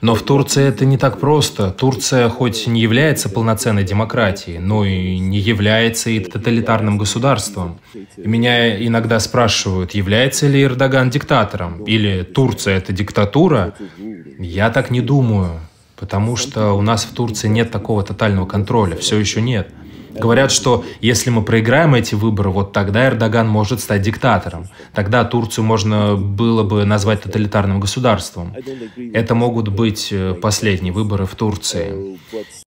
Но в Турции это не так просто. Турция хоть не является полноценной демократией, но и не является и тоталитарным государством. меня иногда спрашивают, является ли Эрдоган диктатором, или Турция это диктатура. Я так не думаю, потому что у нас в Турции нет такого тотального контроля, все еще нет. Говорят, что если мы проиграем эти выборы, вот тогда Эрдоган может стать диктатором. Тогда Турцию можно было бы назвать тоталитарным государством. Это могут быть э, последние выборы в Турции.